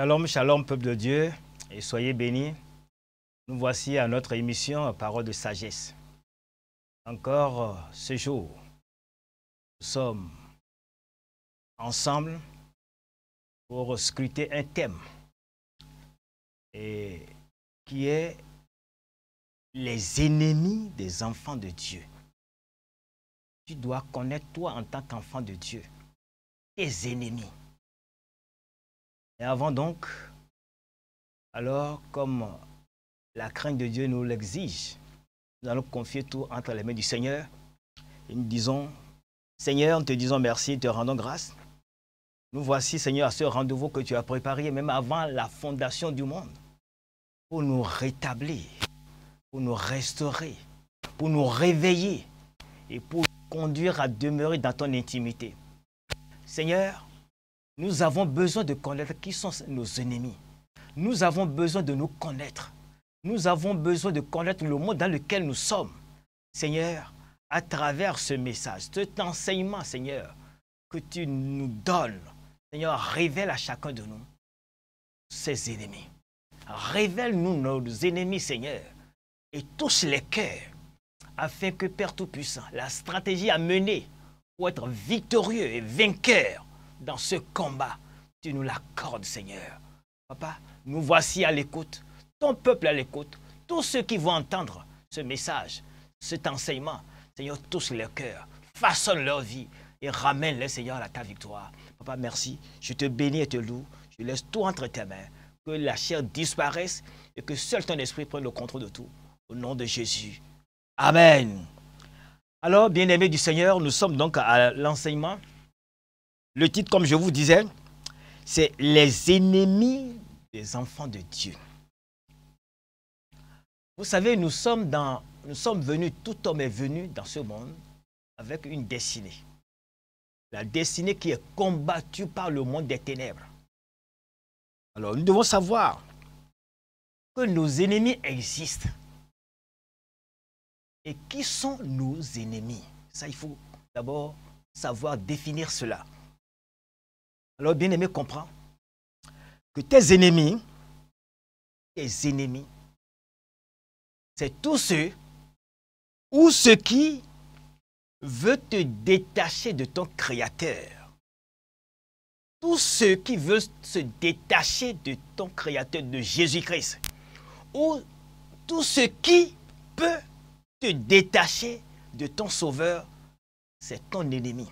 Shalom, shalom, peuple de Dieu, et soyez bénis. Nous voici à notre émission Parole de sagesse. Encore ce jour, nous sommes ensemble pour scruter un thème et qui est les ennemis des enfants de Dieu. Tu dois connaître toi en tant qu'enfant de Dieu, tes ennemis. Et avant donc, alors comme la crainte de Dieu nous l'exige, nous allons confier tout entre les mains du Seigneur. Et nous disons, Seigneur, nous te disons merci, te rendons grâce. Nous voici, Seigneur, à ce rendez-vous que tu as préparé, même avant la fondation du monde, pour nous rétablir, pour nous restaurer, pour nous réveiller et pour conduire à demeurer dans ton intimité. Seigneur, nous avons besoin de connaître qui sont nos ennemis. Nous avons besoin de nous connaître. Nous avons besoin de connaître le monde dans lequel nous sommes. Seigneur, à travers ce message, cet enseignement, Seigneur, que tu nous donnes, Seigneur, révèle à chacun de nous ses ennemis. Révèle-nous nos ennemis, Seigneur, et touche les cœurs, afin que Père Tout-Puissant, la stratégie à mener pour être victorieux et vainqueur dans ce combat, tu nous l'accordes, Seigneur. Papa, nous voici à l'écoute, ton peuple à l'écoute, tous ceux qui vont entendre ce message, cet enseignement, Seigneur, tous leur cœurs façonne leur vie et ramène le Seigneur, à ta victoire. Papa, merci. Je te bénis et te loue. Je laisse tout entre tes mains. Que la chair disparaisse et que seul ton esprit prenne le contrôle de tout. Au nom de Jésus. Amen. Alors, bien-aimés du Seigneur, nous sommes donc à l'enseignement le titre, comme je vous disais, c'est Les ennemis des enfants de Dieu. Vous savez, nous sommes, dans, nous sommes venus, tout homme est venu dans ce monde avec une destinée. La destinée qui est combattue par le monde des ténèbres. Alors, nous devons savoir que nos ennemis existent. Et qui sont nos ennemis Ça, il faut d'abord savoir définir cela. Alors, bien-aimé, comprends que tes ennemis, tes ennemis, c'est tous ceux ou ceux qui veulent te détacher de ton Créateur. Tous ceux qui veulent se détacher de ton Créateur, de Jésus-Christ, ou tout ce qui peut te détacher de ton Sauveur, c'est ton ennemi.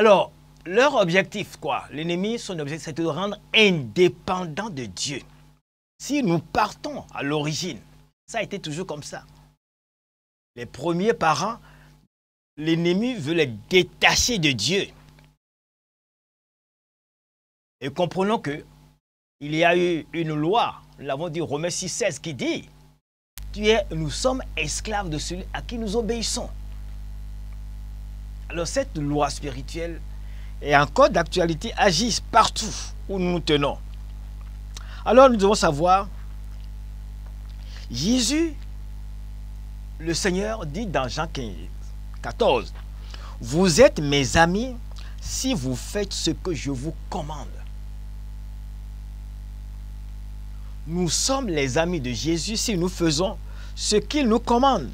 Alors, leur objectif, quoi L'ennemi, son objectif, c'est de rendre indépendant de Dieu. Si nous partons à l'origine, ça a été toujours comme ça. Les premiers parents, l'ennemi veut les détacher de Dieu. Et comprenons que il y a eu une loi, nous l'avons dit Romains 6,16 qui dit nous sommes esclaves de celui à qui nous obéissons. Alors cette loi spirituelle est encore d'actualité, agissent partout où nous nous tenons. Alors nous devons savoir, Jésus, le Seigneur dit dans Jean 15, 14, Vous êtes mes amis si vous faites ce que je vous commande. Nous sommes les amis de Jésus si nous faisons ce qu'il nous commande.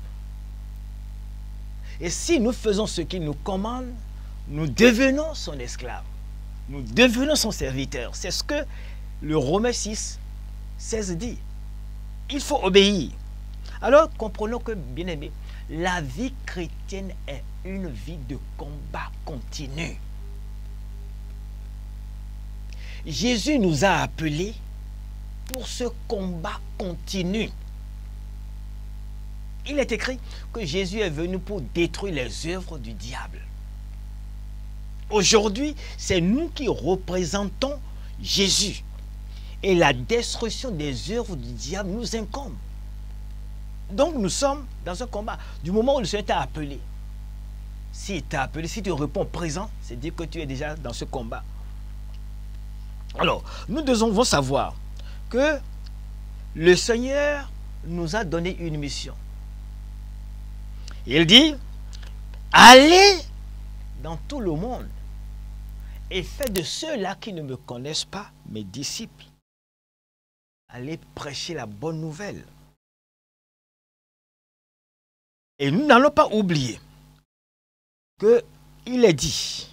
Et si nous faisons ce qu'il nous commande, nous devenons son esclave. Nous devenons son serviteur. C'est ce que le Romain 6, 16 dit. Il faut obéir. Alors comprenons que, bien aimé, la vie chrétienne est une vie de combat continu. Jésus nous a appelés pour ce combat continu. Il est écrit que Jésus est venu pour détruire les œuvres du diable. Aujourd'hui, c'est nous qui représentons Jésus. Et la destruction des œuvres du diable nous incombe. Donc nous sommes dans un combat. Du moment où le Seigneur t'a appelé, s'il t'a appelé, si tu réponds présent, c'est dire que tu es déjà dans ce combat. Alors, nous devons savoir que le Seigneur nous a donné une mission. Il dit, allez dans tout le monde et faites de ceux-là qui ne me connaissent pas mes disciples. Allez prêcher la bonne nouvelle. Et nous n'allons pas oublier qu'il il est dit,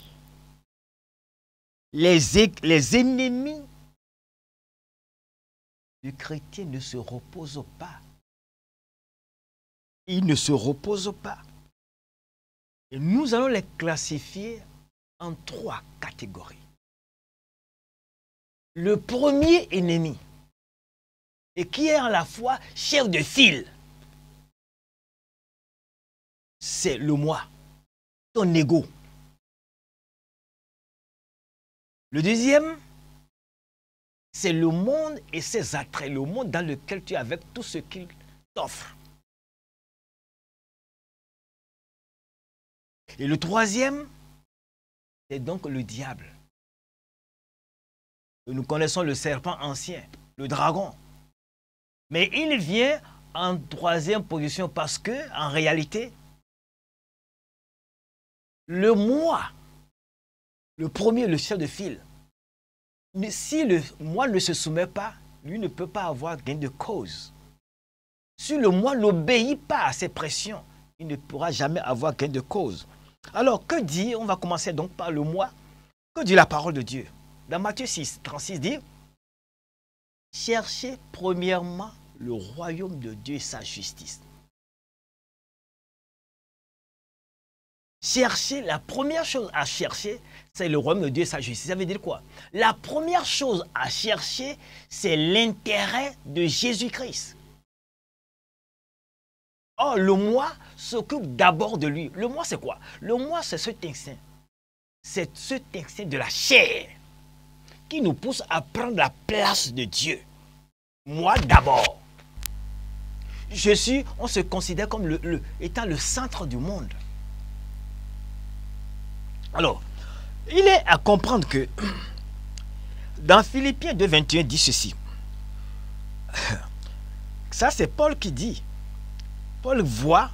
les, les ennemis du chrétien ne se reposent pas ils ne se reposent pas. Et nous allons les classifier en trois catégories. Le premier ennemi, et qui est à la fois chef de file, c'est le moi, ton ego. Le deuxième, c'est le monde et ses attraits, le monde dans lequel tu es avec tout ce qu'il t'offre. Et le troisième, c'est donc le diable. Nous connaissons le serpent ancien, le dragon. Mais il vient en troisième position parce que, en réalité, le moi, le premier, le chef de file, si le moi ne se soumet pas, lui ne peut pas avoir gain de cause. Si le moi n'obéit pas à ses pressions, il ne pourra jamais avoir gain de cause. Alors, que dit, on va commencer donc par le moi, que dit la parole de Dieu Dans Matthieu 6, 36 dit, cherchez premièrement le royaume de Dieu et sa justice. Cherchez, la première chose à chercher, c'est le royaume de Dieu et sa justice. Ça veut dire quoi La première chose à chercher, c'est l'intérêt de Jésus-Christ. Oh, le moi s'occupe d'abord de lui. Le moi, c'est quoi Le moi, c'est ce instinct. C'est ce texte de la chair qui nous pousse à prendre la place de Dieu. Moi d'abord. Je suis, on se considère comme le, étant le centre du monde. Alors, il est à comprendre que dans Philippiens 2.21 dit ceci. Ça, c'est Paul qui dit. Paul voit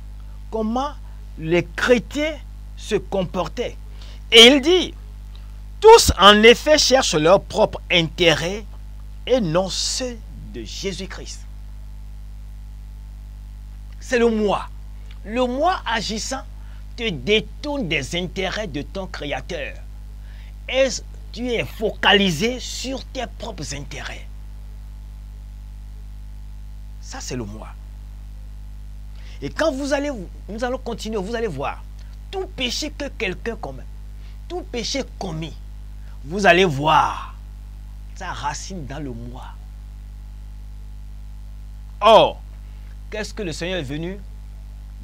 comment les chrétiens se comportaient. Et il dit, tous en effet cherchent leur propre intérêt et non ceux de Jésus-Christ. C'est le moi. Le moi agissant te détourne des intérêts de ton Créateur. Et tu es focalisé sur tes propres intérêts. Ça, c'est le moi. Et quand vous allez, nous allons continuer, vous allez voir, tout péché que quelqu'un commet, tout péché commis, vous allez voir sa racine dans le moi. Or, qu'est-ce que le Seigneur est venu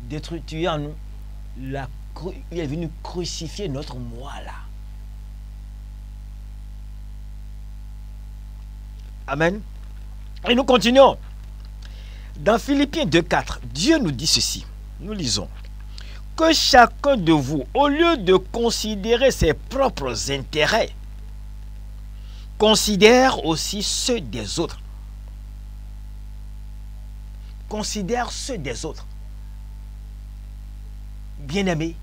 détruire en nous Il est venu crucifier notre moi là. Amen. Et nous continuons. Dans Philippiens 2.4, Dieu nous dit ceci. Nous lisons. Que chacun de vous, au lieu de considérer ses propres intérêts, considère aussi ceux des autres. Considère ceux des autres. Bien-aimé,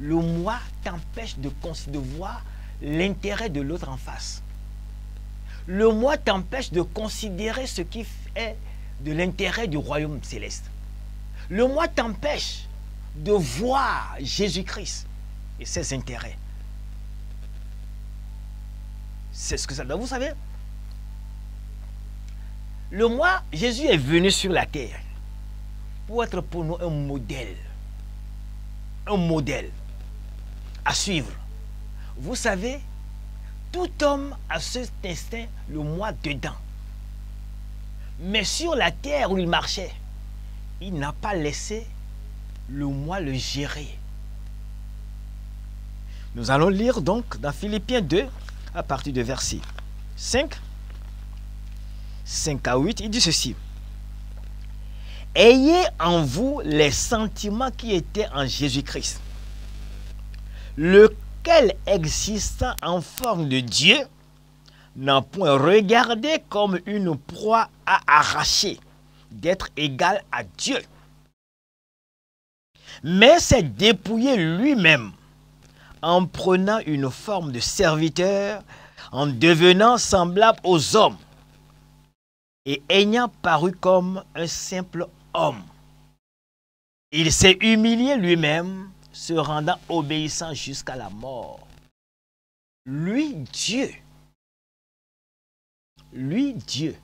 le moi t'empêche de, de voir l'intérêt de l'autre en face. Le moi t'empêche de considérer ce qui est de l'intérêt du royaume céleste. Le moi t'empêche de voir Jésus-Christ et ses intérêts. C'est ce que ça doit vous savez. Le moi, Jésus est venu sur la terre pour être pour nous un modèle. Un modèle à suivre. Vous savez, tout homme a ce instinct, le moi dedans. Mais sur la terre où il marchait, il n'a pas laissé le moi le gérer. Nous allons lire donc dans Philippiens 2 à partir de verset 5. 5 à 8, il dit ceci. Ayez en vous les sentiments qui étaient en Jésus-Christ, lequel existant en forme de Dieu, n'a point regardé comme une proie à arracher, d'être égal à Dieu. Mais s'est dépouillé lui-même en prenant une forme de serviteur, en devenant semblable aux hommes et ayant paru comme un simple homme. Il s'est humilié lui-même, se rendant obéissant jusqu'à la mort. Lui, Dieu, lui, Dieu,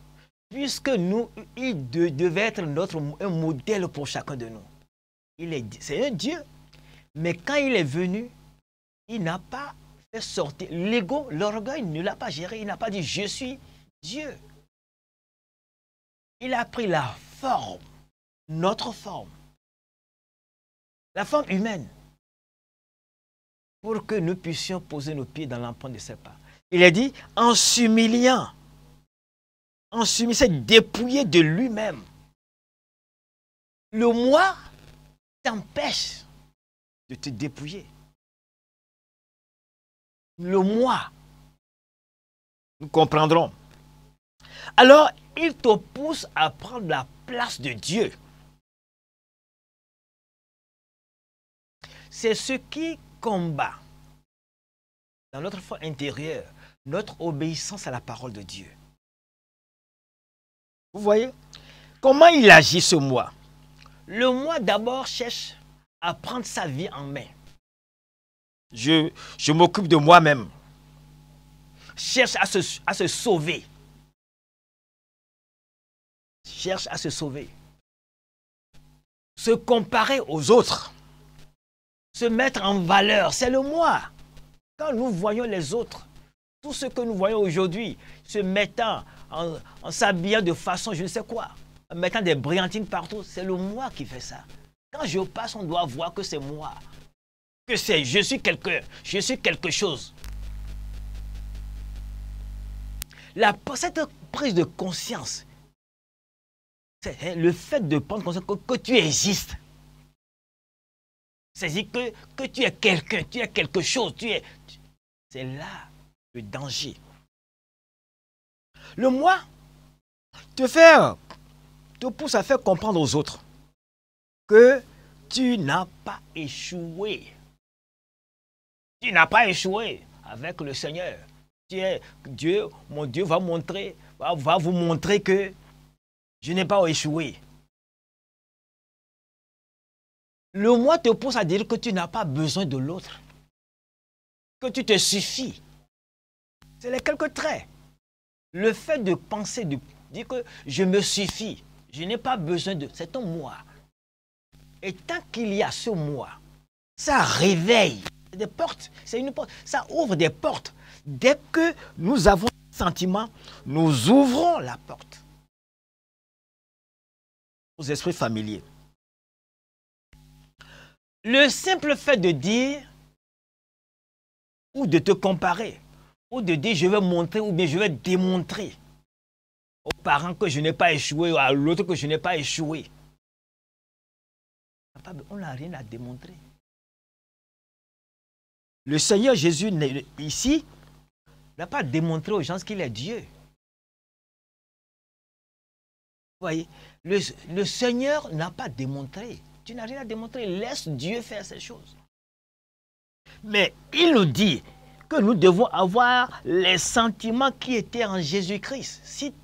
puisque nous, il devait être notre, un modèle pour chacun de nous. Il est, c'est un Dieu, mais quand il est venu, il n'a pas fait sortir l'ego, l'orgueil ne l'a pas géré. Il n'a pas dit je suis Dieu. Il a pris la forme, notre forme, la forme humaine, pour que nous puissions poser nos pieds dans l'empreinte de ses pas. Il a dit en s'humiliant en s'est dépouillé de lui-même. Le moi t'empêche de te dépouiller. Le moi. Nous comprendrons. Alors, il te pousse à prendre la place de Dieu. C'est ce qui combat dans notre foi intérieure notre obéissance à la parole de Dieu. Vous voyez Comment il agit ce moi Le moi d'abord cherche à prendre sa vie en main. Je, m'occupe de moi-même. Cherche à se, à se sauver. Cherche à se sauver. Se comparer aux autres. Se mettre en valeur, c'est le moi. Quand nous voyons les autres, tout ce que nous voyons aujourd'hui se mettant en, s'habillant de façon je ne sais quoi, en mettant des brillantines partout. C'est le moi qui fait ça. Quand je passe, on doit voir que c'est moi. Que c'est, je suis quelqu'un, je suis quelque chose. La, cette prise de conscience, c'est hein, le fait de prendre conscience que, tu existes. C'est-à-dire que, que tu es quelqu'un, tu es quelque chose, tu es. C'est là le danger. Le moi te faire, te pousse à faire comprendre aux autres que tu n'as pas échoué. Tu n'as pas échoué avec le Seigneur. Dieu, mon Dieu va montrer, va, va vous montrer que je n'ai pas échoué. Le moi te pousse à dire que tu n'as pas besoin de l'autre, que tu te suffis. C'est les quelques traits le fait de penser, de dire que je me suffis, je n'ai pas besoin de... C'est un moi. Et tant qu'il y a ce moi, ça réveille des portes, c'est une porte, ça ouvre des portes. Dès que nous avons ce sentiment, nous ouvrons la porte aux esprits familiers. Le simple fait de dire ou de te comparer ou de dire je vais montrer ou bien je vais démontrer aux parents que je n'ai pas échoué ou à l'autre que je n'ai pas échoué. On n'a rien à démontrer. Le Seigneur Jésus, ici, n'a pas démontré aux gens qu'il est Dieu. Vous voyez, le, le Seigneur n'a pas démontré. Tu n'as rien à démontrer. Laisse Dieu faire ces choses. Mais il nous dit, nous devons avoir les sentiments qui étaient en Jésus-Christ. Si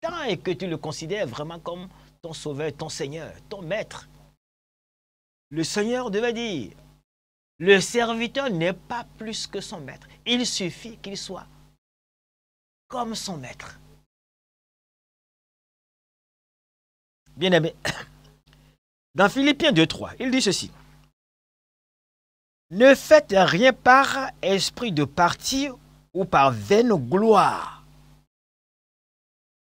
tant est que tu le considères vraiment comme ton sauveur, ton Seigneur, ton maître, le Seigneur devait dire, le serviteur n'est pas plus que son maître. Il suffit qu'il soit comme son maître. Bien aimé, dans Philippiens 2.3, il dit ceci. Ne faites rien par esprit de parti ou par vaine gloire,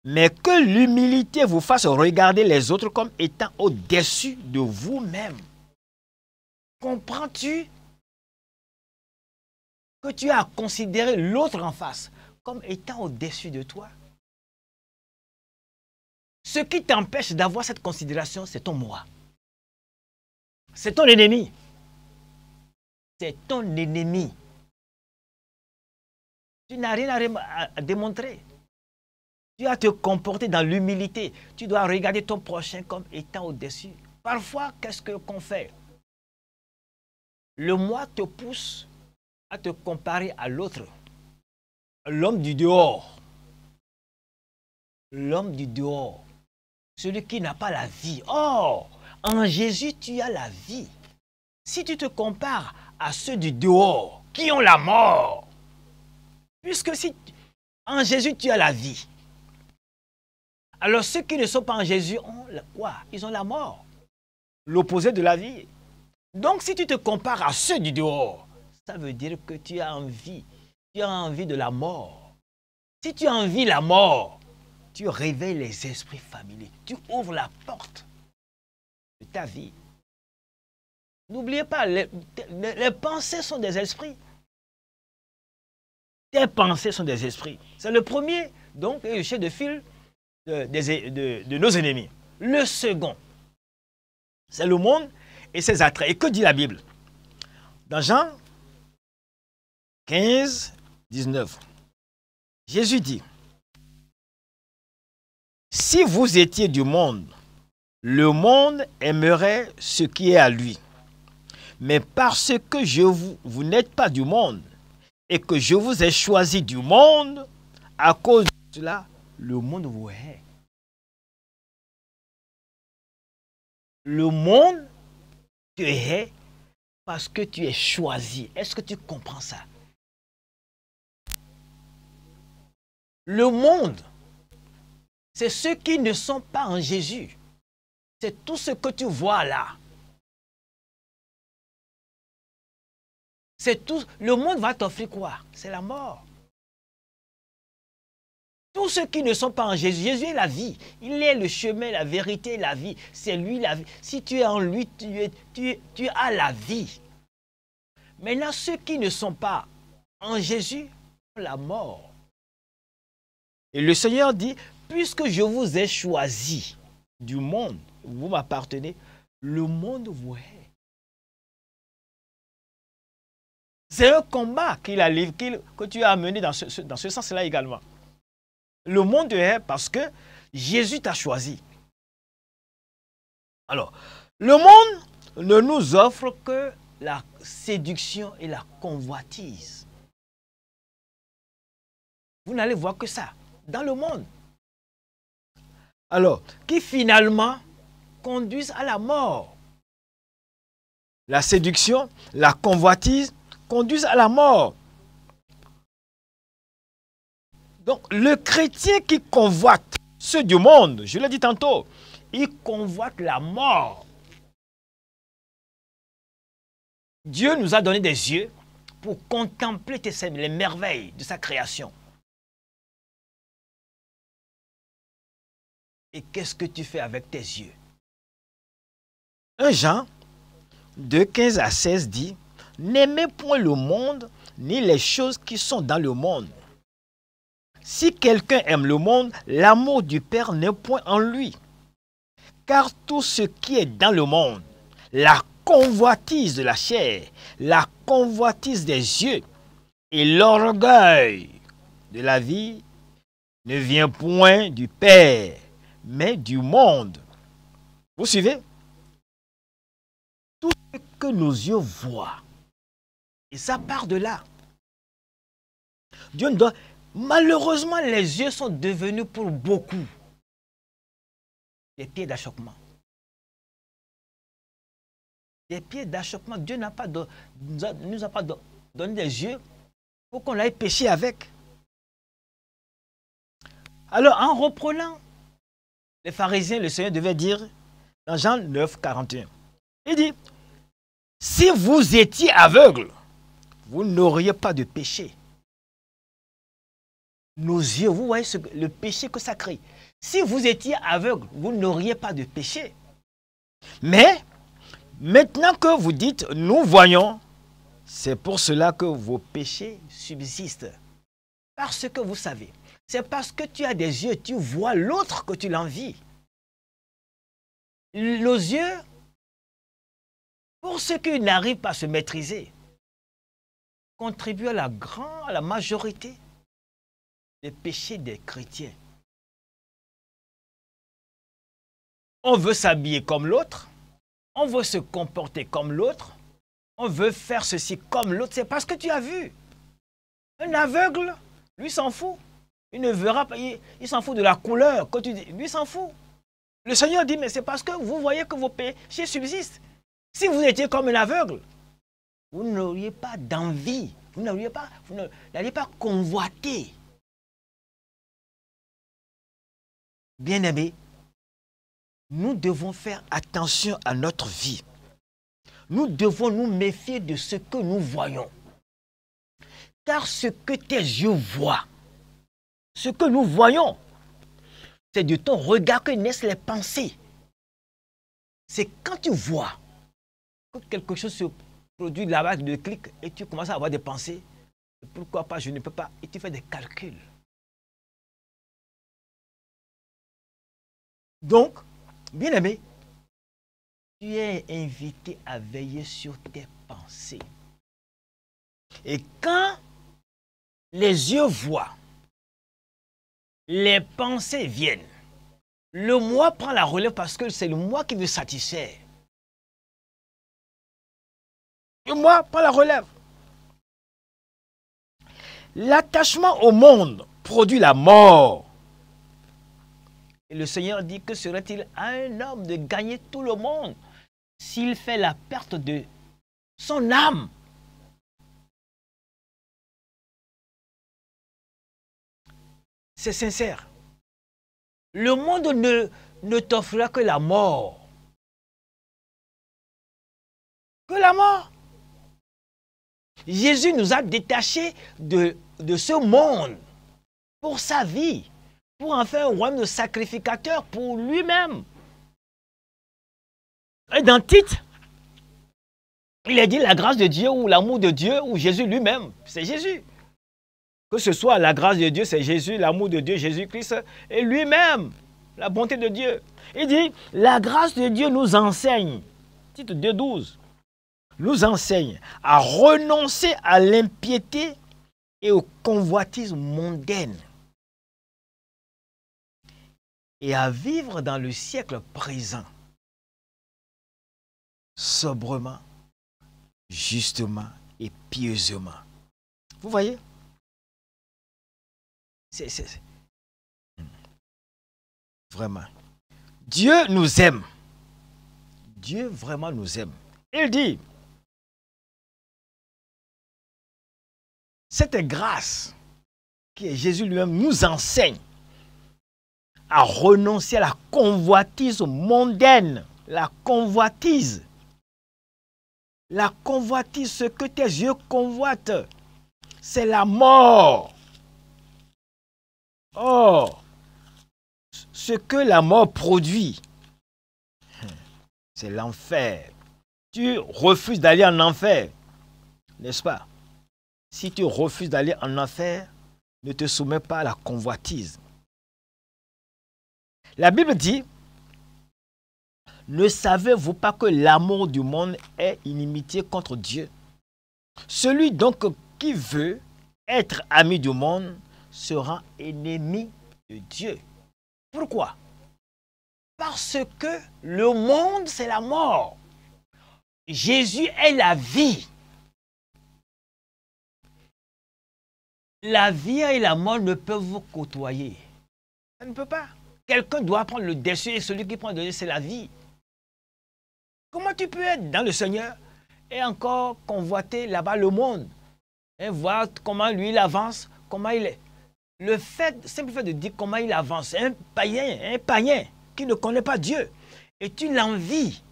mais que l'humilité vous fasse regarder les autres comme étant au-dessus de vous-même. Comprends-tu que tu as considéré l'autre en face comme étant au-dessus de toi Ce qui t'empêche d'avoir cette considération, c'est ton moi. C'est ton ennemi c'est ton ennemi. Tu n'as rien à, démontrer. Tu as te comporter dans l'humilité. Tu dois regarder ton prochain comme étant au-dessus. Parfois, qu'est-ce que qu'on fait Le moi te pousse à te comparer à l'autre, l'homme du dehors. L'homme du dehors, celui qui n'a pas la vie. Or, oh, en Jésus, tu as la vie. Si tu te compares à ceux du dehors qui ont la mort. Puisque si en Jésus tu as la vie, alors ceux qui ne sont pas en Jésus ont quoi Ils ont la mort, l'opposé de la vie. Donc si tu te compares à ceux du dehors, ça veut dire que tu as envie, tu as envie de la mort. Si tu as envie la mort, tu réveilles les esprits familiers, tu ouvres la porte de ta vie. N'oubliez pas, les, pensées sont des esprits. Les pensées sont des esprits. C'est le premier, donc, le chef de file de, de nos ennemis. Le second, c'est le monde et ses attraits. Et que dit la Bible Dans Jean 15, 19, Jésus dit, si vous étiez du monde, le monde aimerait ce qui est à lui mais parce que je vous, n'êtes pas du monde et que je vous ai choisi du monde, à cause de cela, le monde vous hait. Le monde te hait parce que tu es choisi. Est-ce que tu comprends ça? Le monde, c'est ceux qui ne sont pas en Jésus. C'est tout ce que tu vois là. tout. Le monde va t'offrir quoi C'est la mort. Tous ceux qui ne sont pas en Jésus, Jésus est la vie. Il est le chemin, la vérité, la vie. C'est lui la vie. Si tu es en lui, tu, tu, as la vie. Maintenant, ceux qui ne sont pas en Jésus, la mort. Et le Seigneur dit, puisque je vous ai choisi du monde, vous m'appartenez, le monde vous est. C'est un combat a, que tu as mené dans ce, dans ce sens-là également. Le monde est parce que Jésus t'a choisi. Alors, le monde ne nous offre que la séduction et la convoitise. Vous n'allez voir que ça dans le monde. Alors, qui finalement conduisent à la mort. La séduction, la convoitise conduisent à la mort. Donc le chrétien qui convoite ceux du monde, je l'ai dit tantôt, il convoite la mort. Dieu nous a donné des yeux pour contempler les merveilles de sa création. Et qu'est-ce que tu fais avec tes yeux Un Jean de 15 à 16 dit, N'aimez point le monde, ni les choses qui sont dans le monde. Si quelqu'un aime le monde, l'amour du Père n'est point en lui. Car tout ce qui est dans le monde, la convoitise de la chair, la convoitise des yeux et l'orgueil de la vie ne vient point du Père, mais du monde. Vous suivez Tout ce que nos yeux voient, et ça part de là. Dieu nous Malheureusement, les yeux sont devenus pour beaucoup des pieds d'achoppement. Des pieds d'achoppement. Dieu n'a nous, a, pas donné des yeux pour qu'on aille pécher avec. Alors, en reprenant, les pharisiens, le Seigneur devait dire dans Jean 9, 41. Il dit, si vous étiez aveugles, vous n'auriez pas de péché. Nos yeux, vous voyez le péché que ça crée. Si vous étiez aveugle, vous n'auriez pas de péché. Mais maintenant que vous dites, nous voyons, c'est pour cela que vos péchés subsistent. Parce que vous savez, c'est parce que tu as des yeux, tu vois l'autre que tu l'envies. Nos yeux, pour ceux qui n'arrivent pas à se maîtriser, contribue à la grande, à la majorité des péchés des chrétiens. On veut s'habiller comme l'autre, on veut se comporter comme l'autre, on veut faire ceci comme l'autre. C'est parce que tu as vu. Un aveugle, lui s'en fout. Il ne verra pas, il, s'en fout de la couleur que tu dis. Lui s'en fout. Le Seigneur dit, mais c'est parce que vous voyez que vos péchés subsistent. Si vous étiez comme un aveugle, vous n'auriez pas d'envie, vous n'auriez pas, vous n'allez pas convoiter. bien aimé, nous devons faire attention à notre vie. Nous devons nous méfier de ce que nous voyons. Car ce que tes yeux voient, ce que nous voyons, c'est de ton regard que naissent les pensées. C'est quand tu vois quelque chose se produit la bas de clic et tu commences à avoir des pensées. Pourquoi pas, je ne peux pas. Et tu fais des calculs. Donc, bien aimé, tu es invité à veiller sur tes pensées. Et quand les yeux voient, les pensées viennent, le moi prend la relève parce que c'est le moi qui veut satisfaire et moi pas la relève. L'attachement au monde produit la mort. Et le Seigneur dit que serait-il à un homme de gagner tout le monde s'il fait la perte de son âme C'est sincère. Le monde ne, ne t'offrira que la mort. Que la mort. Jésus nous a détachés de, ce monde pour sa vie, pour en faire un royaume de sacrificateur pour lui-même. Et dans Tite, il a dit la grâce de Dieu ou l'amour de Dieu ou Jésus lui-même. C'est Jésus. Que ce soit la grâce de Dieu, c'est Jésus, l'amour de Dieu, Jésus-Christ, et lui-même, la bonté de Dieu. Il dit, la grâce de Dieu nous enseigne. Titre 2.12 nous enseigne à renoncer à l'impiété et au convoitisme mondaine. et à vivre dans le siècle présent sobrement, justement et pieusement. Vous voyez C'est hmm. vraiment. Dieu nous aime. Dieu vraiment nous aime. Il dit, Cette grâce que Jésus lui-même nous enseigne à renoncer à la convoitise mondaine, la convoitise. La convoitise, ce que tes yeux convoitent, c'est la mort. Or, ce que la mort produit, c'est l'enfer. Tu refuses d'aller en enfer, n'est-ce pas si tu refuses d'aller en enfer, ne te soumets pas à la convoitise. La Bible dit, ne savez-vous pas que l'amour du monde est inimitié contre Dieu Celui donc qui veut être ami du monde sera ennemi de Dieu. Pourquoi Parce que le monde, c'est la mort. Jésus est la vie. La vie et la mort ne peuvent vous côtoyer. Ça ne peut pas. Quelqu'un doit prendre le dessus et celui qui prend le dessus, c'est la vie. Comment tu peux être dans le Seigneur et encore convoiter là-bas le monde et voir comment lui il avance, comment il est. Le fait, simple fait de dire comment il avance, un païen, un païen qui ne connaît pas Dieu, et tu l'envis,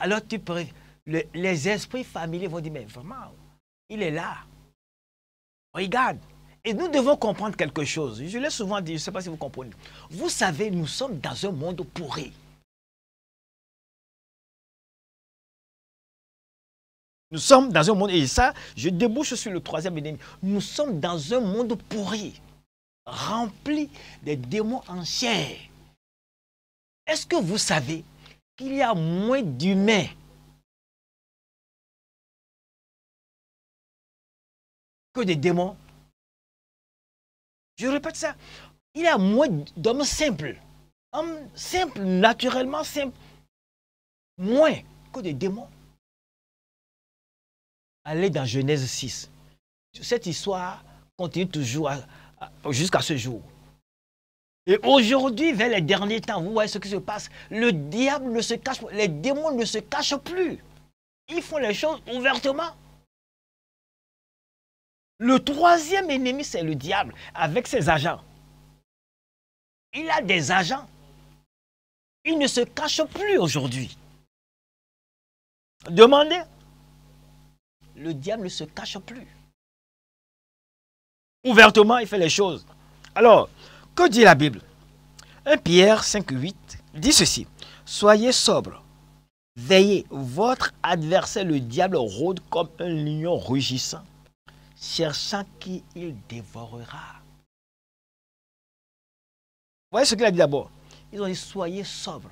Alors tu peux, les esprits familiers vont dire, mais vraiment, il est là. Regarde. Et nous devons comprendre quelque chose. Je l'ai souvent dit, je ne sais pas si vous comprenez. Vous savez, nous sommes dans un monde pourri. Nous sommes dans un monde, et ça, je débouche sur le troisième ennemi. Nous sommes dans un monde pourri, rempli des démons en chair. Est-ce que vous savez qu'il y a moins d'humains que des démons. Je répète ça. Il y a moins d'hommes simples. Hommes simples, naturellement simples. Moins que des démons. Allez dans Genèse 6. Cette histoire continue toujours jusqu'à ce jour. Et aujourd'hui, vers les derniers temps, vous voyez ce qui se passe. Le diable ne se cache, les démons ne se cachent plus. Ils font les choses ouvertement. Le troisième ennemi, c'est le diable, avec ses agents. Il a des agents. Il ne se cache plus aujourd'hui. Demandez. Le diable ne se cache plus. Ouvertement, il fait les choses. Alors, que dit la Bible 1 Pierre 5,8 dit ceci. Soyez sobre, veillez, votre adversaire, le diable, rôde comme un lion rugissant cherchant qui il dévorera. Voyez ce qu'il a dit d'abord. Ils ont dit soyez sobres.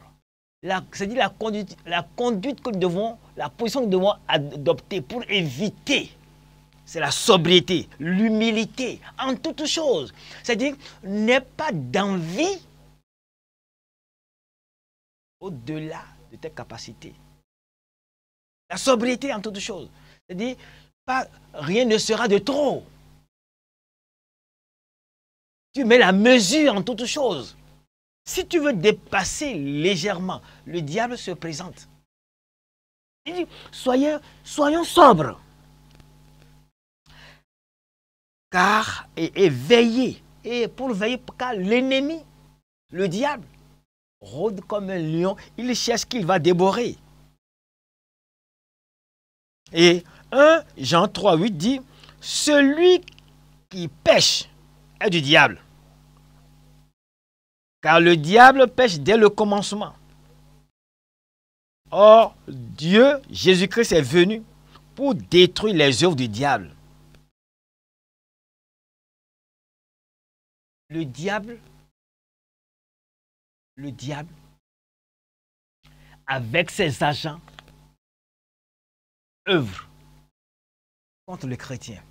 C'est-à-dire la conduite, la conduite que nous devons, la position que nous devons adopter pour éviter, c'est la sobriété, l'humilité en toutes choses. C'est-à-dire n'aie pas d'envie au-delà de tes capacités. La sobriété en toutes choses. C'est-à-dire, rien ne sera de trop. Tu mets la mesure en toute chose Si tu veux dépasser légèrement, le diable se présente. Il dit, soyez, soyons sobres. Car, et, et veillez, et pour veiller, car l'ennemi, le diable, rôde comme un lion, il cherche qu'il va dévorer. Et 1 Jean 3, 8 dit, Celui qui pêche est du diable. Car le diable pêche dès le commencement. Or, Dieu, Jésus-Christ est venu pour détruire les œuvres du diable. Le diable, le diable, avec ses agents, œuvre contre le chrétien.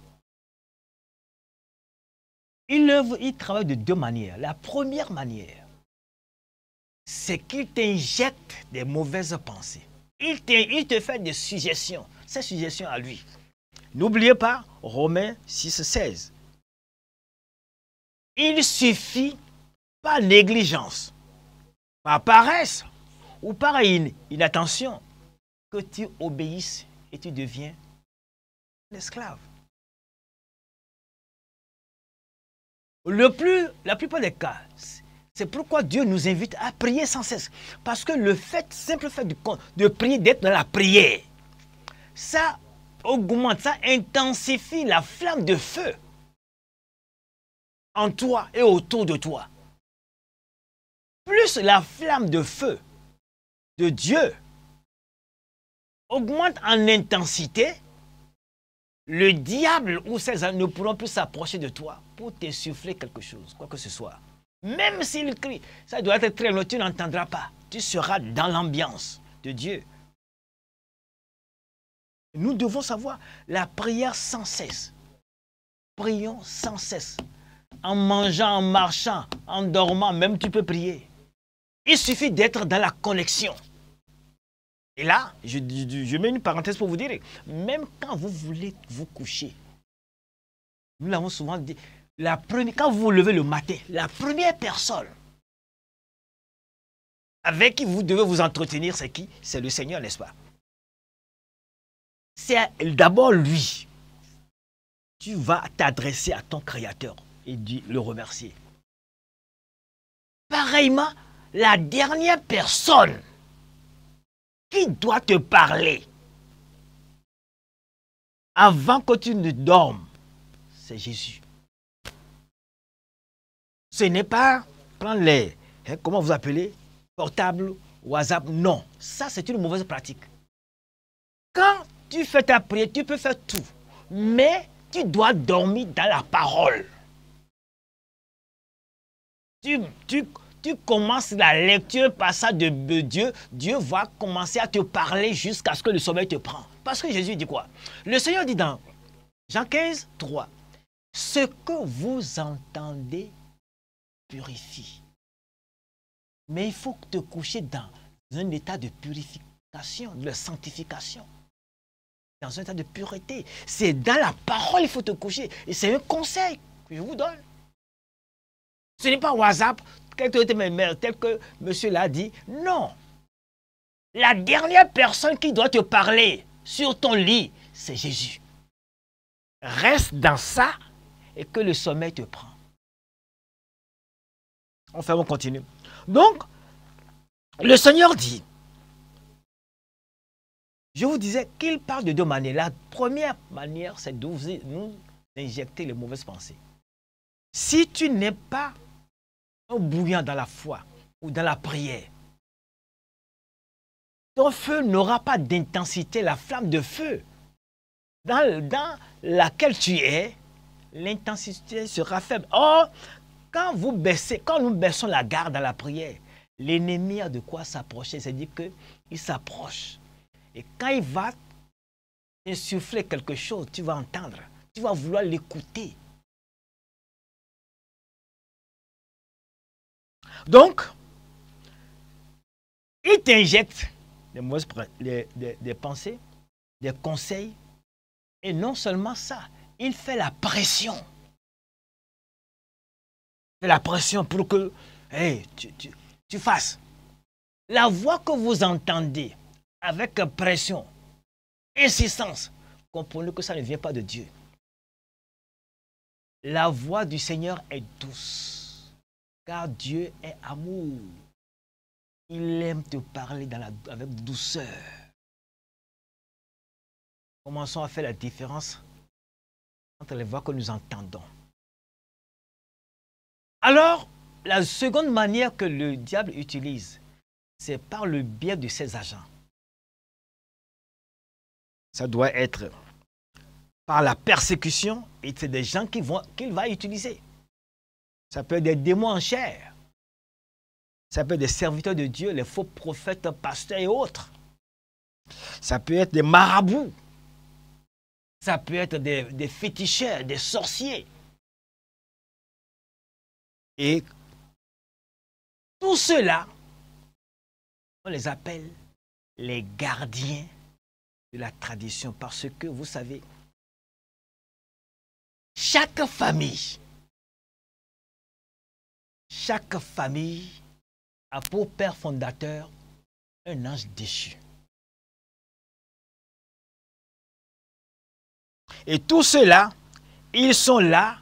Il, œuvre, travaille de deux manières. La première manière, c'est qu'il t'injecte des mauvaises pensées. Il te, fait des suggestions, ces suggestions à lui. N'oubliez pas Romains 6, Il suffit par négligence, par paresse ou par inattention que tu obéisses et tu deviens l'esclave. Le plus, la plupart des cas, c'est pourquoi Dieu nous invite à prier sans cesse. Parce que le fait, simple fait de, de prier, d'être dans la prière, ça augmente, ça intensifie la flamme de feu en toi et autour de toi. Plus la flamme de feu de Dieu augmente en intensité, le diable ou ses anges ne pourront plus s'approcher de toi pour t'insuffler quelque chose, quoi que ce soit. Même s'il crie, ça doit être très long, tu n'entendras pas. Tu seras dans l'ambiance de Dieu. Nous devons savoir la prière sans cesse. Prions sans cesse. En mangeant, en marchant, en dormant, même tu peux prier. Il suffit d'être dans la connexion. Et là, je, mets une parenthèse pour vous dire, même quand vous voulez vous coucher, nous l'avons souvent dit, la première, quand vous vous levez le matin, la première personne avec qui vous devez vous entretenir, c'est qui C'est le Seigneur, n'est-ce pas C'est d'abord lui. Tu vas t'adresser à ton Créateur et lui le remercier. Pareillement, la dernière personne qui doit te parler avant que tu ne dormes, c'est Jésus. Ce n'est pas prendre les, hein, comment vous appelez, portable, WhatsApp, non. Ça, c'est une mauvaise pratique. Quand tu fais ta prière, tu peux faire tout, mais tu dois dormir dans la parole. tu, tu commences la lecture par ça de Dieu, Dieu va commencer à te parler jusqu'à ce que le sommeil te prend. Parce que Jésus dit quoi Le Seigneur dit dans Jean 15, 3, ce que vous entendez purifie. Mais il faut te coucher dans un état de purification, de sanctification dans un état de pureté. C'est dans la parole qu'il faut te coucher. Et c'est un conseil que je vous donne. Ce n'est pas WhatsApp tel que monsieur l'a dit. Non. La dernière personne qui doit te parler sur ton lit, c'est Jésus. Reste dans ça et que le sommeil te prend. Enfin, on continue. Donc, le Seigneur dit, je vous disais qu'il parle de deux manières. La première manière, c'est de nous injecter les mauvaises pensées. Si tu n'es pas bouillant dans la foi ou dans la prière. Ton feu n'aura pas d'intensité, la flamme de feu dans, laquelle tu es, l'intensité sera faible. Or, quand vous baissez, quand nous baissons la garde dans la prière, l'ennemi a de quoi s'approcher. C'est-à-dire qu'il s'approche. Et quand il va insuffler quelque chose, tu vas entendre, tu vas vouloir l'écouter. Donc, il t'injecte des, des, des, pensées, des conseils. Et non seulement ça, il fait la pression. Il fait la pression pour que tu, tu fasses. La voix que vous entendez avec pression, insistance, comprenez que ça ne vient pas de Dieu. La voix du Seigneur est douce car Dieu est amour. Il aime te parler avec douceur. Commençons à faire la différence entre les voix que nous entendons. Alors, la seconde manière que le diable utilise, c'est par le biais de ses agents. Ça doit être par la persécution et c'est des gens qu'il va utiliser. Ça peut être des démons en chair. Ça peut être des serviteurs de Dieu, les faux prophètes, pasteurs et autres. Ça peut être des marabouts. Ça peut être des, féticheurs, des sorciers. Et tout cela, on les appelle les gardiens de la tradition parce que, vous savez, chaque famille chaque famille a pour père fondateur un ange déchu. Et tous ceux-là, ils sont là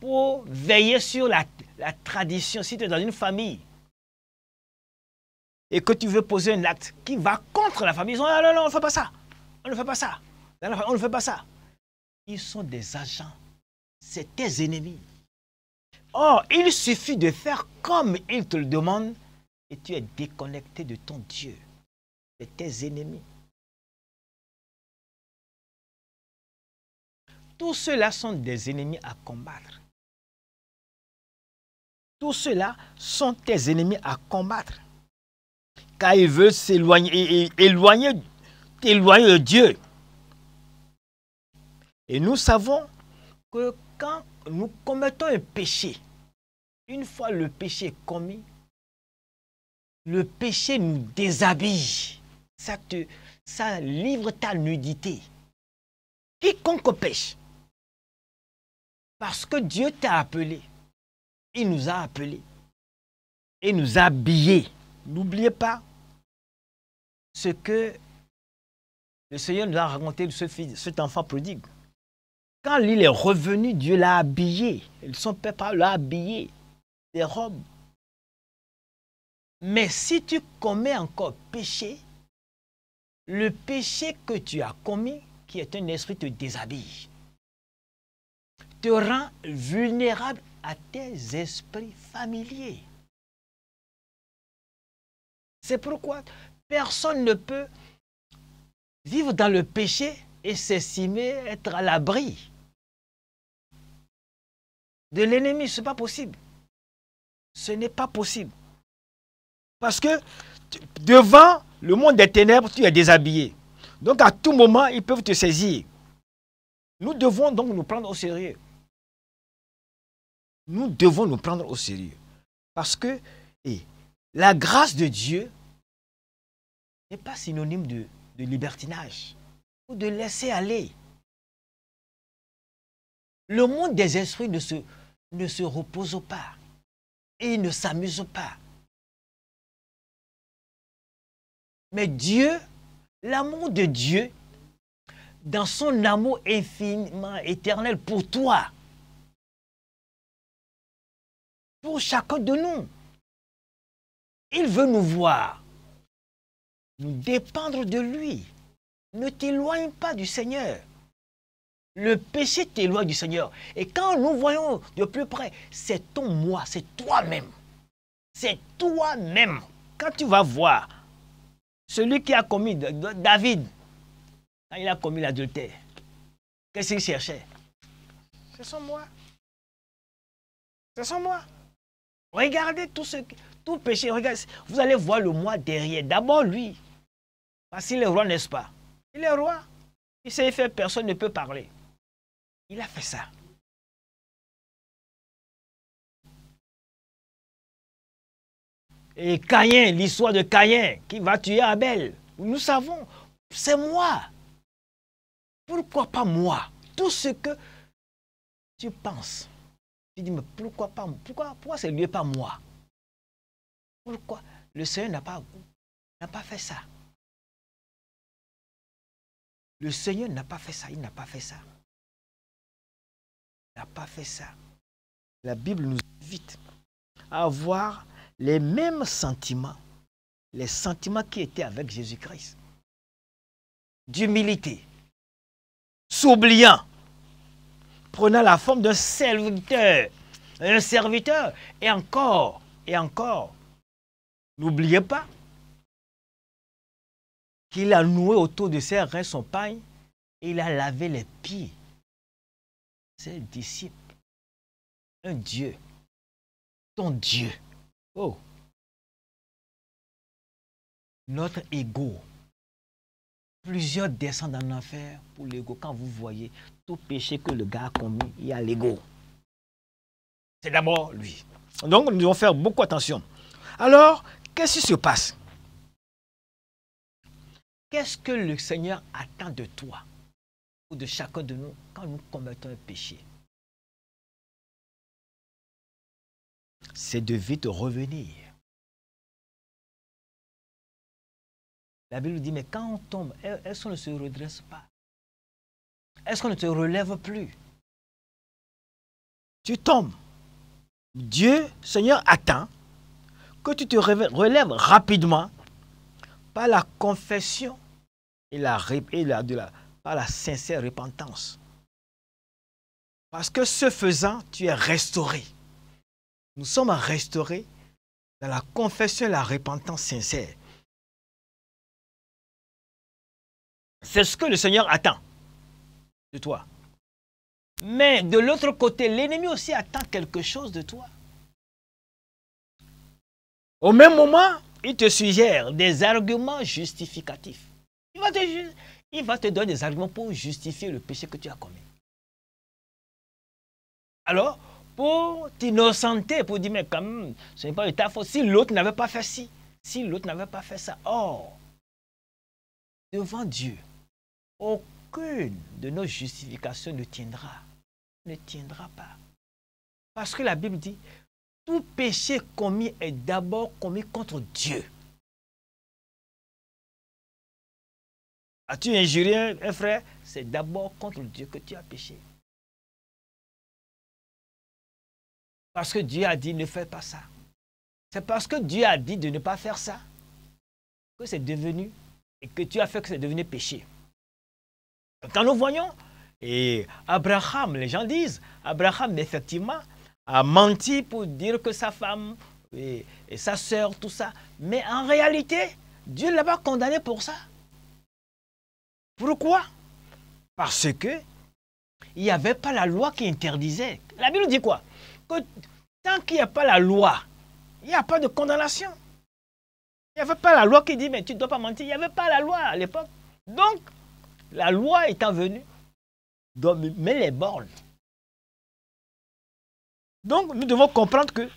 pour veiller sur la, tradition. Si tu es dans une famille et que tu veux poser un acte qui va contre la famille, ils disent ah, non, non, on ne fait pas ça. On ne fait pas ça. On ne fait pas ça. Ils sont des agents. C'est tes ennemis. Or, il suffit de faire comme il te le demande et tu es déconnecté de ton Dieu, de tes ennemis. Tous ceux-là sont des ennemis à combattre. Tous ceux-là sont tes ennemis à combattre. Car ils veulent s'éloigner, éloigner, de Dieu. Et nous savons que quand nous commettons un péché, une fois le péché commis, le péché nous déshabille. Ça, te, ça livre ta nudité. Quiconque pêche, parce que Dieu t'a appelé, il nous a appelés, et nous a habillés. N'oubliez pas ce que le Seigneur nous a raconté de ce fils, cet enfant prodigue. Quand il est revenu, Dieu l'a habillé. Son père l'a habillé des robes. Mais si tu commets encore péché, le péché que tu as commis, qui est un esprit, te déshabille, te rend vulnérable à tes esprits familiers. C'est pourquoi personne ne peut vivre dans le péché et s'estimer être à l'abri de l'ennemi. Ce n'est pas possible. Ce n'est pas possible. Parce que devant le monde des ténèbres, tu es déshabillé. Donc à tout moment, ils peuvent te saisir. Nous devons donc nous prendre au sérieux. Nous devons nous prendre au sérieux. Parce que la grâce de Dieu n'est pas synonyme de, libertinage ou de laisser aller. Le monde des esprits ne se repose pas et ils ne s'amuse pas. Mais Dieu, l'amour de Dieu, dans son amour infiniment éternel pour toi, pour chacun de nous, il veut nous voir, nous dépendre de lui. Ne t'éloigne pas du Seigneur. Le péché t'éloigne du Seigneur. Et quand nous voyons de plus près, c'est ton moi, c'est toi-même. C'est toi-même. Quand tu vas voir celui qui a commis, David, quand il a commis l'adultère, qu'est-ce qu'il cherchait C'est son moi. C'est son moi. Regardez tout ce tout péché. Regardez, vous allez voir le moi derrière. D'abord lui. Parce qu'il est roi, n'est-ce pas Il est roi. Il s'est fait, personne ne peut parler. Il a fait ça. Et Caïn, l'histoire de Caïn qui va tuer Abel. Nous savons, c'est moi. Pourquoi pas moi Tout ce que tu penses. Tu dis, mais pourquoi pas Pourquoi, pourquoi c'est lui pas moi Pourquoi le Seigneur n'a pas, pas fait ça Le Seigneur n'a pas fait ça, il n'a pas fait ça n'a pas fait ça. La Bible nous invite à avoir les mêmes sentiments, les sentiments qui étaient avec Jésus-Christ. D'humilité, s'oubliant, prenant la forme d'un serviteur, un serviteur, et encore, et encore, n'oubliez pas qu'il a noué autour de ses reins son pagne et il a lavé les pieds le disciple, Un Dieu, ton Dieu. Oh! Notre ego. Plusieurs descendent en enfer pour l'ego. Quand vous voyez tout péché que le gars a commis, il y a l'ego. C'est d'abord lui. Donc, nous devons faire beaucoup attention. Alors, qu'est-ce qui se passe Qu'est-ce que le Seigneur attend de toi de chacun de nous quand nous commettons un péché. C'est de vite revenir. La Bible dit, mais quand on tombe, est-ce qu'on ne se redresse pas Est-ce qu'on ne se relève plus Tu tombes. Dieu, Seigneur, attend que tu te relèves rapidement par la confession et la, et la, de la la sincère repentance. Parce que ce faisant, tu es restauré. Nous sommes restaurés dans la confession et la repentance sincère. C'est ce que le Seigneur attend de toi. Mais de l'autre côté, l'ennemi aussi attend quelque chose de toi. Au même moment, il te suggère des arguments justificatifs. Il va te il va te donner des arguments pour justifier le péché que tu as commis. Alors, pour t'innocenter, pour dire, mais quand même, ce n'est pas de ta faute. Si l'autre n'avait pas fait ci, si l'autre n'avait pas fait ça. Or, devant Dieu, aucune de nos justifications ne tiendra. Ne tiendra pas. Parce que la Bible dit, tout péché commis est d'abord commis contre Dieu. As-tu injurié un frère C'est d'abord contre Dieu que tu as péché. Parce que Dieu a dit ne fais pas ça. C'est parce que Dieu a dit de ne pas faire ça que c'est devenu et que tu as fait que c'est devenu péché. Quand nous voyons, et Abraham, les gens disent, Abraham effectivement a menti pour dire que sa femme et, sa sœur, tout ça. Mais en réalité, Dieu l'a pas condamné pour ça. Pourquoi Parce que il n'y avait pas la loi qui interdisait. La Bible dit quoi Que tant qu'il n'y a pas la loi, il n'y a pas de condamnation. Il n'y avait pas la loi qui dit, mais tu ne dois pas mentir. Il n'y avait pas la loi à l'époque. Donc, la loi étant venue, met les bornes. Donc, nous devons comprendre que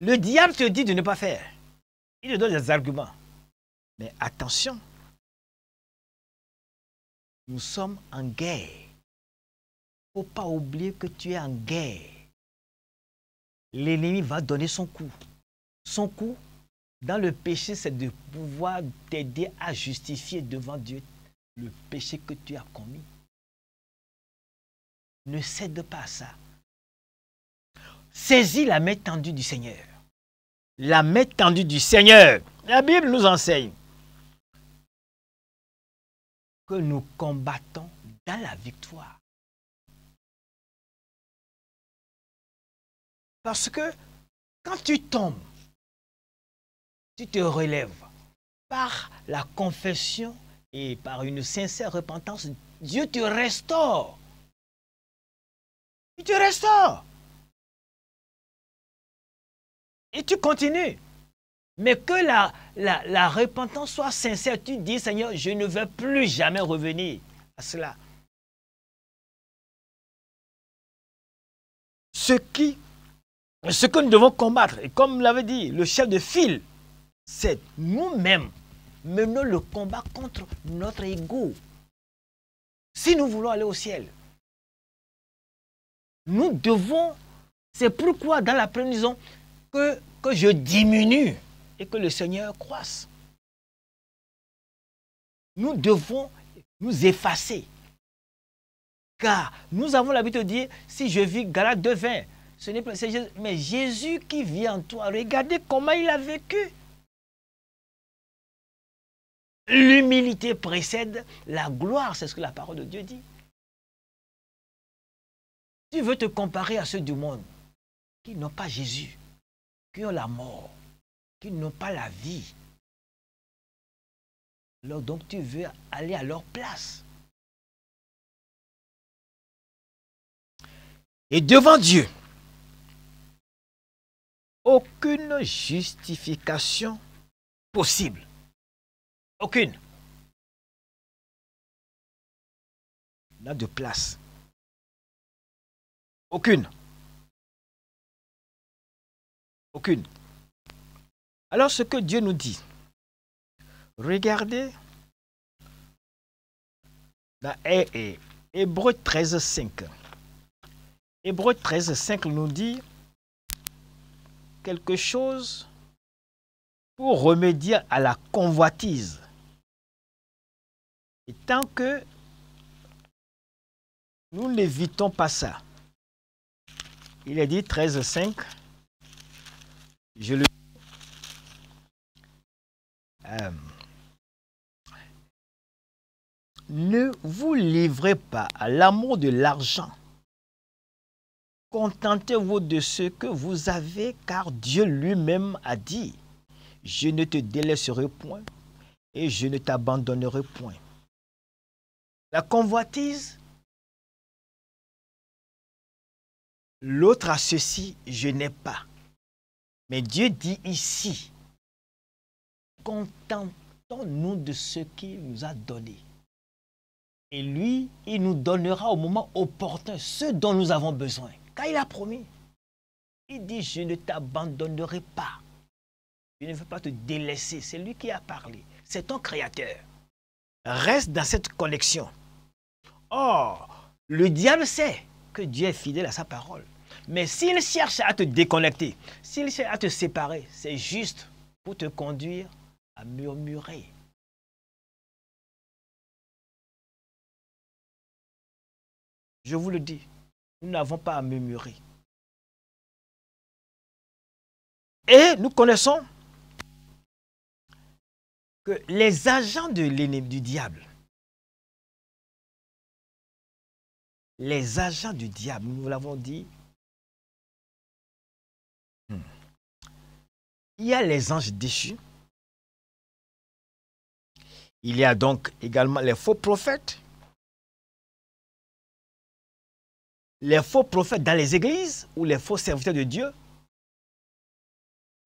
le diable te dit de ne pas faire. Il te donne des arguments. Mais attention, nous sommes en guerre. Il ne faut pas oublier que tu es en guerre. L'ennemi va donner son coup. Son coup, dans le péché, c'est de pouvoir t'aider à justifier devant Dieu le péché que tu as commis. Ne cède pas à ça. Saisis la main tendue du Seigneur. La main tendue du Seigneur. La Bible nous enseigne que nous combattons dans la victoire. Parce que quand tu tombes, tu te relèves par la confession et par une sincère repentance, Dieu te restaure. Il te restaure. Et tu continues. Mais que la, la, repentance soit sincère. Tu dis, Seigneur, je ne veux plus jamais revenir à cela. Ce, que nous devons combattre, et comme l'avait dit le chef de file, c'est nous-mêmes menons le combat contre notre ego. Si nous voulons aller au ciel, nous devons, c'est pourquoi dans la prison que, que je diminue et que le Seigneur croisse. Nous devons nous effacer. Car nous avons l'habitude de dire, si je vis Galate de ce n'est pas Jésus, mais Jésus qui vit en toi. Regardez comment il a vécu. L'humilité précède la gloire, c'est ce que la parole de Dieu dit. Tu veux te comparer à ceux du monde qui n'ont pas Jésus, qui ont la mort, qui n'ont pas la vie. Alors, donc tu veux aller à leur place. Et devant Dieu, aucune justification possible. Aucune. N'a de place. Aucune. Aucune. Alors ce que Dieu nous dit, regardez dans Hébreu 13, 5. Hébreu 13, 5 nous dit quelque chose pour remédier à la convoitise. Et tant que nous n'évitons pas ça, il est dit 13, 5, je le euh, ne vous livrez pas à l'amour de l'argent. Contentez-vous de ce que vous avez, car Dieu lui-même a dit, je ne te délaisserai point et je ne t'abandonnerai point. La convoitise, l'autre a ceci, je n'ai pas. Mais Dieu dit ici, contentons-nous de ce qu'il nous a donné. Et lui, il nous donnera au moment opportun ce dont nous avons besoin. Quand il a promis. Il dit, je ne t'abandonnerai pas. Je ne veux pas te délaisser. C'est lui qui a parlé. C'est ton créateur. Reste dans cette connexion. Or, le diable sait que Dieu est fidèle à sa parole. Mais s'il cherche à te déconnecter, s'il cherche à te séparer, c'est juste pour te conduire à murmurer. Je vous le dis, nous n'avons pas à murmurer. Et nous connaissons que les agents de l'ennemi du diable, les agents du diable, nous l'avons dit, hmm, il y a les anges déchus, il y a donc également les faux prophètes. Les faux prophètes dans les églises ou les faux serviteurs de Dieu.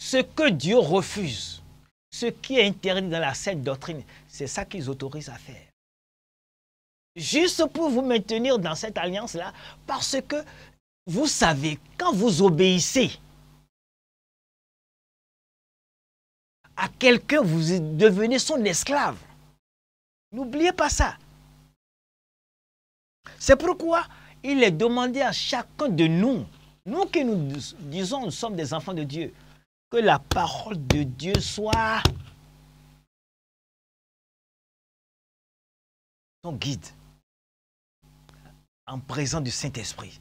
Ce que Dieu refuse, ce qui est interdit dans la sainte doctrine, c'est ça qu'ils autorisent à faire. Juste pour vous maintenir dans cette alliance-là, parce que vous savez, quand vous obéissez à quelqu'un, vous devenez son esclave. N'oubliez pas ça. C'est pourquoi il est demandé à chacun de nous, nous qui nous disons nous sommes des enfants de Dieu, que la parole de Dieu soit ton guide en présence du Saint-Esprit.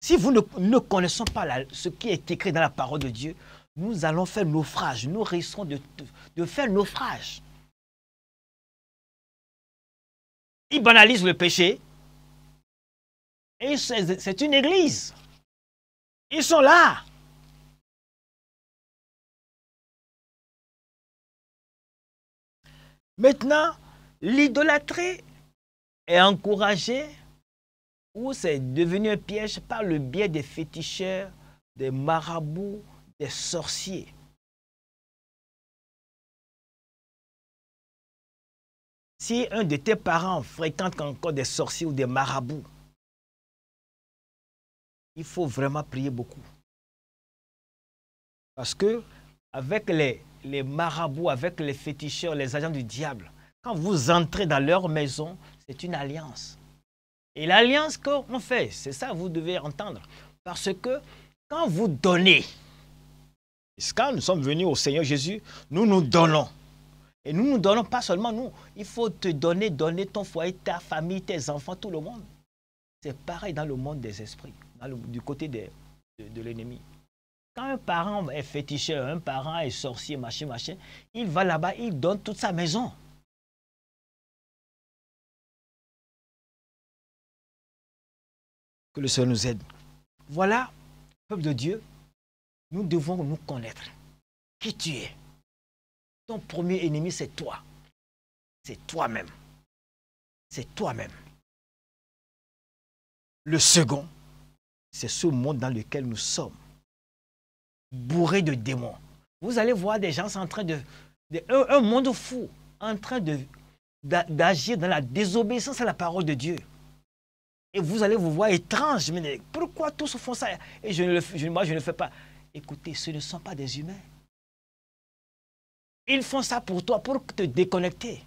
Si vous ne, connaissez connaissons pas ce qui est écrit dans la parole de Dieu, nous allons faire naufrage, nous risquons de faire naufrage. il banalisent le péché. Et c'est une église. Ils sont là. Maintenant, l'idolâtrie est encouragée ou c'est devenu un piège par le biais des féticheurs, des marabouts, des sorciers. si un de tes parents fréquente encore des sorciers ou des marabouts, il faut vraiment prier beaucoup. Parce que avec les, marabouts, avec les féticheurs, les agents du diable, quand vous entrez dans leur maison, c'est une alliance. Et l'alliance qu'on fait, c'est ça que vous devez entendre. Parce que quand vous donnez, quand nous sommes venus au Seigneur Jésus, nous nous donnons. Et nous ne nous donnons pas seulement nous. Il faut te donner, donner ton foyer, ta famille, tes enfants, tout le monde. C'est pareil dans le monde des esprits, du côté de, de l'ennemi. Quand un parent est féticheur, un parent est sorcier, machin, machin, il va là-bas, il donne toute sa maison. Que le Seigneur nous aide. Voilà, peuple de Dieu, nous devons nous connaître. Qui tu es ton premier ennemi, c'est toi. C'est toi-même. C'est toi-même. Le second, c'est ce monde dans lequel nous sommes, bourré de démons. Vous allez voir des gens en train de... un, monde fou, en train d'agir dans la désobéissance à la parole de Dieu. Et vous allez vous voir étrange. Mais pourquoi tous font ça Et je ne moi, je ne le fais pas. Écoutez, ce ne sont pas des humains. Ils font ça pour toi, pour te déconnecter.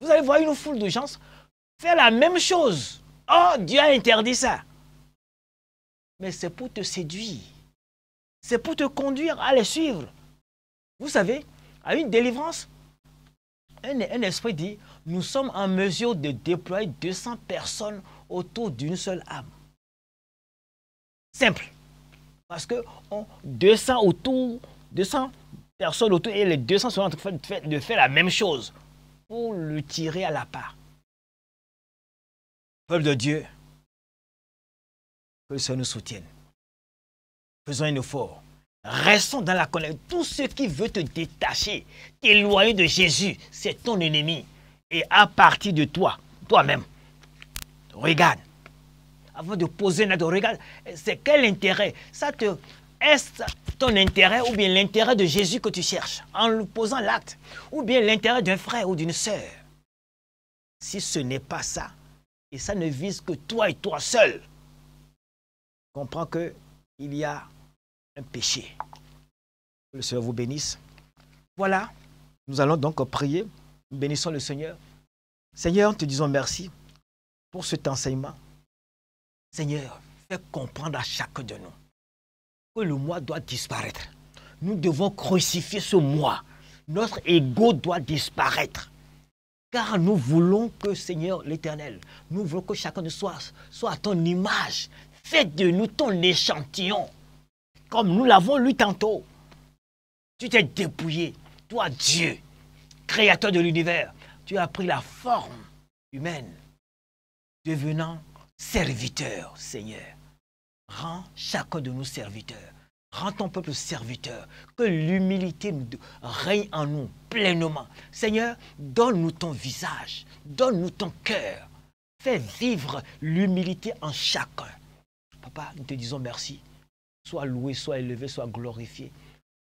Vous allez voir une foule de gens faire la même chose. Oh, Dieu a interdit ça. Mais c'est pour te séduire. C'est pour te conduire à les suivre. Vous savez, à une délivrance, un, esprit dit, nous sommes en mesure de déployer 200 personnes autour d'une seule âme. Simple. Parce que 200 autour, 200 Personne autour et les deux sont en de faire, la même chose pour le tirer à la part. Peuple de Dieu, que ça nous soutienne. Faisons un effort. Restons dans la connexion. Tout ce qui veut te détacher, t'éloigner de Jésus, c'est ton ennemi. Et à partir de toi, toi-même, regarde. Avant de poser un notre regarde. c'est quel intérêt Ça te, est-ce ton intérêt ou bien l'intérêt de Jésus que tu cherches en posant l'acte Ou bien l'intérêt d'un frère ou d'une sœur Si ce n'est pas ça, et ça ne vise que toi et toi seul, comprends qu'il y a un péché. Que le Seigneur vous bénisse. Voilà, nous allons donc prier. Nous bénissons le Seigneur. Seigneur, te disons merci pour cet enseignement. Seigneur, fais comprendre à chacun de nous le moi doit disparaître. Nous devons crucifier ce moi. Notre ego doit disparaître. Car nous voulons que Seigneur l'Éternel, nous voulons que chacun de soi soit à ton image. Fais de nous ton échantillon, comme nous l'avons lu tantôt. Tu t'es dépouillé, toi Dieu, créateur de l'univers. Tu as pris la forme humaine, devenant serviteur, Seigneur. Rends chacun de nous serviteurs. Rends ton peuple serviteur. Que l'humilité règne en nous pleinement. Seigneur, donne-nous ton visage. Donne-nous ton cœur. Fais vivre l'humilité en chacun. Papa, nous te disons merci. Sois loué, sois élevé, sois glorifié.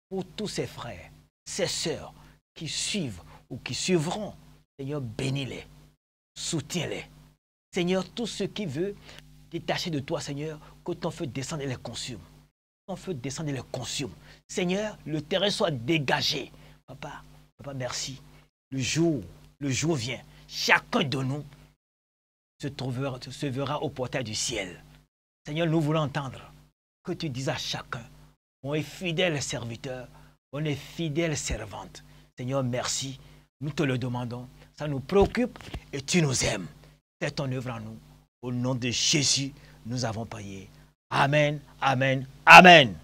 Pour tous ces frères, ces sœurs qui suivent ou qui suivront, Seigneur, bénis-les. Soutiens-les. Seigneur, tout ce qui veut détaché de toi, Seigneur, que ton feu descende et les consume. Ton feu descende et les consume. Seigneur, le terrain soit dégagé. Papa, papa, merci. Le jour, le jour vient. Chacun de nous se, trouvera, se verra au portail du ciel. Seigneur, nous voulons entendre que tu dises à chacun, on est fidèle serviteur, on est fidèle servante. Seigneur, merci. Nous te le demandons. Ça nous préoccupe et tu nous aimes. Fais ton œuvre en nous. Au nom de Jésus, nous avons prié. Amen, Amen, Amen.